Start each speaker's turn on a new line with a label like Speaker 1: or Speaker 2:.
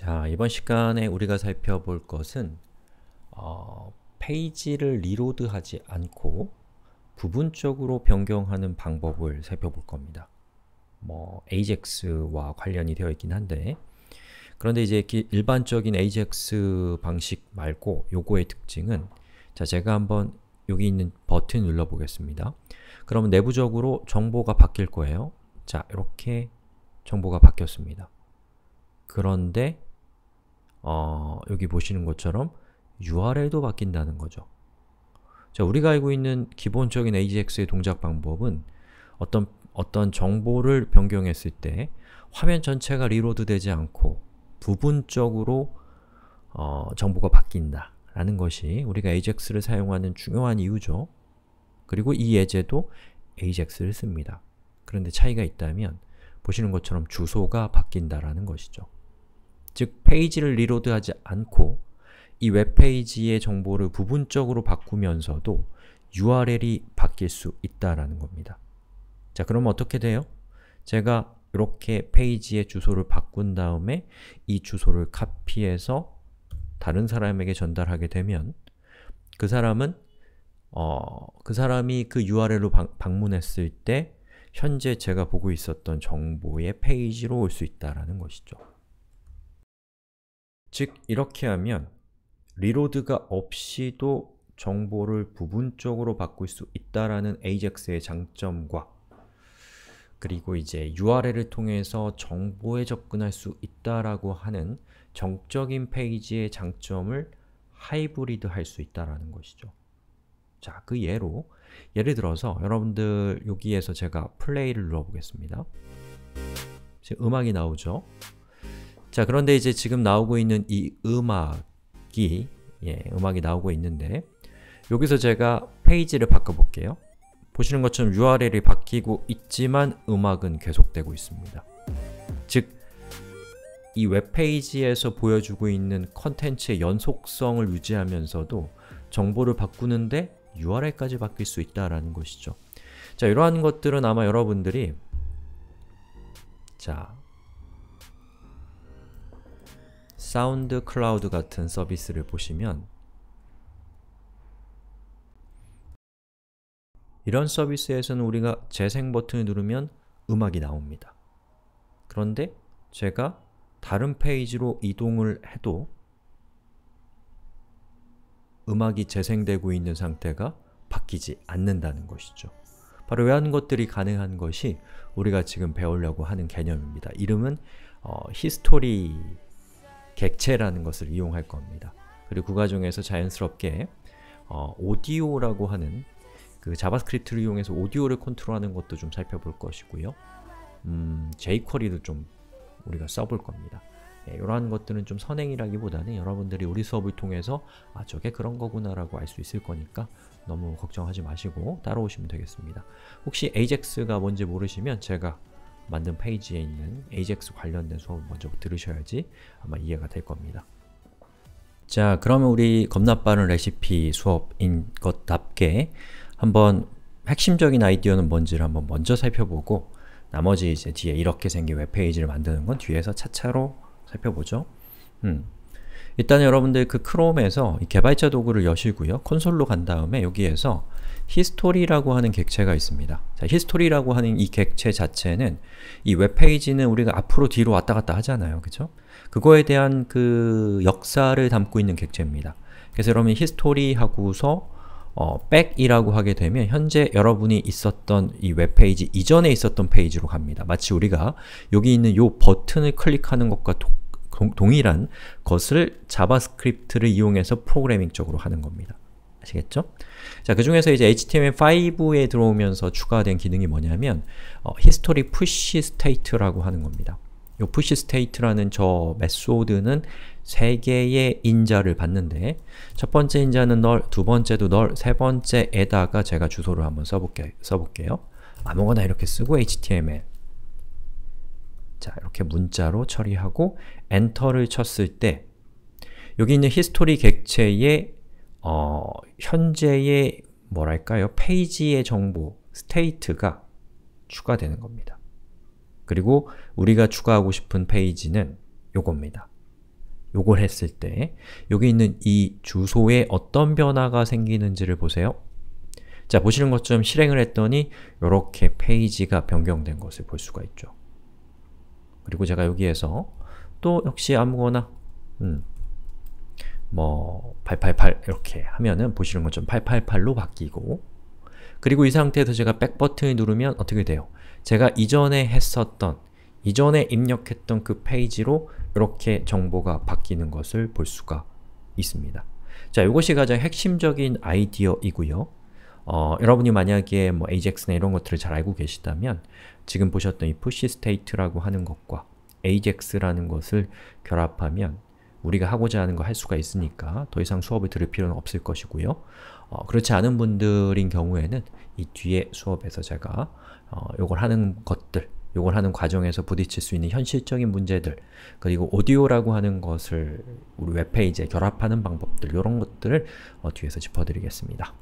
Speaker 1: 자, 이번 시간에 우리가 살펴볼 것은 어, 페이지를 리로드하지 않고 부분적으로 변경하는 방법을 살펴볼 겁니다. 뭐 AJAX와 관련이 되어 있긴 한데 그런데 이제 일반적인 AJAX 방식 말고 요거의 특징은 자, 제가 한번 여기 있는 버튼 눌러보겠습니다. 그러면 내부적으로 정보가 바뀔 거예요. 자, 이렇게 정보가 바뀌었습니다. 그런데 어, 여기 보시는 것처럼 URL도 바뀐다는 거죠. 자, 우리가 알고 있는 기본적인 AJAX의 동작 방법은 어떤 어떤 정보를 변경했을 때 화면 전체가 리로드 되지 않고 부분적으로 어, 정보가 바뀐다 라는 것이 우리가 AJAX를 사용하는 중요한 이유죠. 그리고 이 예제도 AJAX를 씁니다. 그런데 차이가 있다면 보시는 것처럼 주소가 바뀐다라는 것이죠. 즉 페이지를 리로드하지 않고 이 웹페이지의 정보를 부분적으로 바꾸면서도 URL이 바뀔 수 있다라는 겁니다. 자, 그럼 어떻게 돼요? 제가 이렇게 페이지의 주소를 바꾼 다음에 이 주소를 카피해서 다른 사람에게 전달하게 되면 그 사람은 어, 그 사람이 그 URL로 방, 방문했을 때 현재 제가 보고 있었던 정보의 페이지로 올 수있다라 것이죠. 즉 이렇게 하면 리로드가 없이도 정보를 부분적으로 바꿀 수 있다라는 AJAX의 장점과 그리고 이제 URL을 통해서 정보에 접근할 수 있다라고 하는 정적인 페이지의 장점을 하이브리드 할 수 있다라는 것이죠. 자, 그 예로 예를 들어서 여러분들 여기에서 제가 플레이를 눌러보겠습니다. 지금 음악이 나오죠? 자, 그런데 이제 지금 나오고 있는 이 음악이 예, 음악이 나오고 있는데 여기서 제가 페이지를 바꿔볼게요. 보시는 것처럼 URL이 바뀌고 있지만 음악은 계속되고 있습니다. 즉, 이 웹페이지에서 보여주고 있는 컨텐츠의 연속성을 유지하면서도 정보를 바꾸는데 URL까지 바뀔 수 있다라는 것이죠. 자, 이러한 것들은 아마 여러분들이 자, 사운드 클라우드 같은 서비스를 보시면 이런 서비스에서는 우리가 재생 버튼을 누르면 음악이 나옵니다. 그런데 제가 다른 페이지로 이동을 해도 음악이 재생되고 있는 상태가 바뀌지 않는다는 것이죠. 바로 이런 것들이 가능한 것이 우리가 지금 배우려고 하는 개념입니다. 이름은 어, 히스토리 객체라는 것을 이용할 겁니다. 그리고 그 과정에서 자연스럽게 어, 오디오라고 하는 그 자바스크립트를 이용해서 오디오를 컨트롤하는 것도 좀 살펴볼 것이고요. 음, jQuery도 좀 우리가 써볼 겁니다. 예, 이러한 것들은 좀 선행이라기보다는 여러분들이 우리 수업을 통해서 아 저게 그런 거구나 라고 알 수 있을 거니까 너무 걱정하지 마시고 따라오시면 되겠습니다. 혹시 AJAX가 뭔지 모르시면 제가 만든 페이지에 있는 AJAX 관련된 수업을 먼저 들으셔야지 아마 이해가 될 겁니다. 자, 그러면 우리 겁나 빠른 레시피 수업인 것답게 한번 핵심적인 아이디어는 뭔지를 한번 먼저 살펴보고 나머지 이제 뒤에 이렇게 생긴 웹페이지를 만드는 건 뒤에서 차차로 살펴보죠. 음. 일단 여러분들 그 크롬에서 개발자 도구를 여시고요. 콘솔로 간 다음에 여기에서 히스토리라고 하는 객체가 있습니다. 자, 히스토리라고 하는 이 객체 자체는 이 웹페이지는 우리가 앞으로 뒤로 왔다 갔다 하잖아요. 그쵸? 그거에 대한 그 역사를 담고 있는 객체입니다. 그래서 여러분이 히스토리 하고서 어, back이라고 하게 되면 현재 여러분이 있었던 이 웹페이지 이전에 있었던 페이지로 갑니다. 마치 우리가 여기 있는 이 버튼을 클릭하는 것과 동, 동일한 것을 자바스크립트를 이용해서 프로그래밍적으로 하는 겁니다. 아시겠죠? 자, 그 중에서 이제 HTML5에 들어오면서 추가된 기능이 뭐냐면 어, history push state라고 하는 겁니다. 이 push state라는 저 메소드는 세 개의 인자를 받는데 첫 번째 인자는 널, 두 번째도 널, 세 번째에다가 제가 주소를 한번 써볼게, 써볼게요. 아무거나 이렇게 쓰고 HTML 자, 이렇게 문자로 처리하고 엔터를 쳤을 때 여기 있는 히스토리 객체의 어, 현재의 뭐랄까요? 페이지의 정보, 스테이트가 추가되는 겁니다. 그리고 우리가 추가하고 싶은 페이지는 요겁니다. 요걸 했을 때 여기 있는 이 주소에 어떤 변화가 생기는지를 보세요. 자, 보시는 것처럼 실행을 했더니 이렇게 페이지가 변경된 것을 볼 수가 있죠. 그리고 제가 여기에서 또 역시 아무거나 음, 뭐888 이렇게 하면은 보시는 것처럼 888로 바뀌고 그리고 이 상태에서 제가 백 버튼을 누르면 어떻게 돼요? 제가 이전에 했었던 이전에 입력했던 그 페이지로 이렇게 정보가 바뀌는 것을 볼 수가 있습니다. 자, 이것이 가장 핵심적인 아이디어이고요. 어, 여러분이 만약에 뭐 AJAX나 이런 것들을 잘 알고 계시다면 지금 보셨던 이 push state라고 하는 것과 AJAX라는 것을 결합하면 우리가 하고자 하는 거 할 수가 있으니까 더 이상 수업을 들을 필요는 없을 것이고요. 어, 그렇지 않은 분들인 경우에는 이 뒤에 수업에서 제가 어, 요걸 하는 것들, 요걸 하는 과정에서 부딪힐 수 있는 현실적인 문제들, 그리고 오디오라고 하는 것을 우리 웹페이지에 결합하는 방법들, 요런 것들을 어, 뒤에서 짚어드리겠습니다.